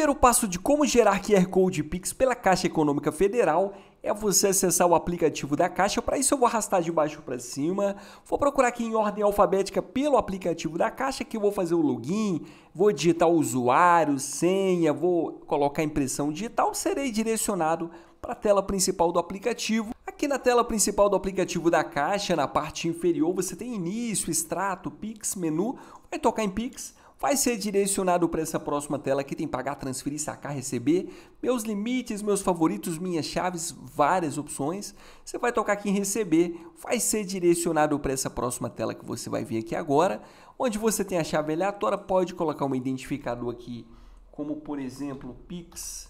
primeiro passo de como gerar QR Code Pix pela Caixa Econômica Federal é você acessar o aplicativo da Caixa. Para isso eu vou arrastar de baixo para cima, vou procurar aqui em ordem alfabética pelo aplicativo da Caixa que eu vou fazer o login, vou digitar o usuário, senha, vou colocar impressão digital, serei direcionado para a tela principal do aplicativo. Aqui na tela principal do aplicativo da Caixa, na parte inferior, você tem início, extrato, Pix, menu, vai tocar em Pix, vai ser direcionado para essa próxima tela aqui, tem pagar, transferir, sacar, receber, meus limites, meus favoritos, minhas chaves, várias opções. Você vai tocar aqui em receber, vai ser direcionado para essa próxima tela que você vai vir aqui agora, onde você tem a chave aleatória, pode colocar um identificador aqui, como por exemplo, PIX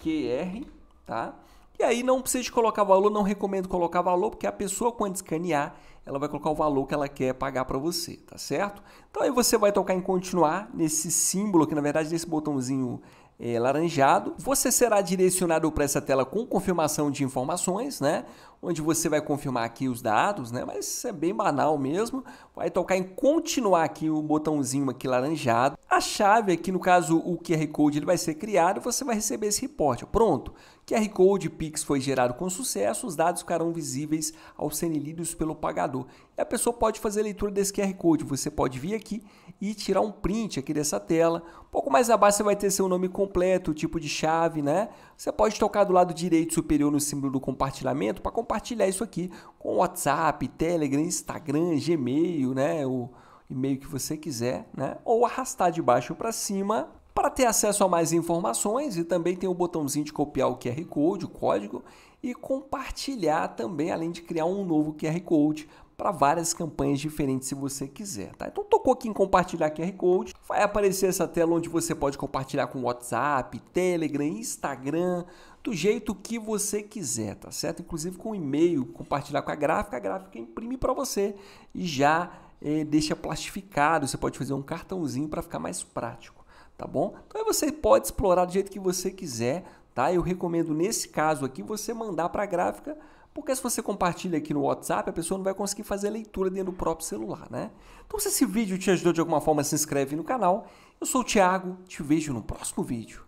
QR, tá? E aí não precisa de colocar valor, não recomendo colocar valor, porque a pessoa quando escanear, ela vai colocar o valor que ela quer pagar para você, tá certo? Então aí você vai tocar em continuar nesse símbolo, que na verdade nesse botãozinho é, laranjado. Você será direcionado para essa tela com confirmação de informações, né? onde você vai confirmar aqui os dados, né? Mas é bem banal mesmo. Vai tocar em continuar aqui o botãozinho aqui laranjado. A chave aqui, é no caso, o QR Code ele vai ser criado e você vai receber esse reporte. Pronto. QR Code Pix foi gerado com sucesso, os dados ficarão visíveis ao serem lidos pelo pagador. E a pessoa pode fazer a leitura desse QR Code. Você pode vir aqui e tirar um print aqui dessa tela. Um pouco mais abaixo você vai ter seu nome completo, o tipo de chave, né? Você pode tocar do lado direito superior no símbolo do compartilhamento para compartilhar compartilhar isso aqui com WhatsApp, Telegram, Instagram, Gmail, né? O e-mail que você quiser, né? Ou arrastar de baixo para cima para ter acesso a mais informações e também tem o botãozinho de copiar o QR Code, o código e compartilhar também, além de criar um novo QR Code para várias campanhas diferentes se você quiser, tá? Então tocou aqui em compartilhar QR Code, vai aparecer essa tela onde você pode compartilhar com WhatsApp, Telegram, Instagram, do jeito que você quiser, tá certo? Inclusive com e-mail, compartilhar com a gráfica, a gráfica imprime para você e já eh, deixa plastificado, você pode fazer um cartãozinho para ficar mais prático, tá bom? Então aí você pode explorar do jeito que você quiser, tá? Eu recomendo nesse caso aqui você mandar para a gráfica porque se você compartilha aqui no WhatsApp, a pessoa não vai conseguir fazer a leitura dentro do próprio celular, né? Então, se esse vídeo te ajudou de alguma forma, se inscreve no canal. Eu sou o Thiago, te vejo no próximo vídeo.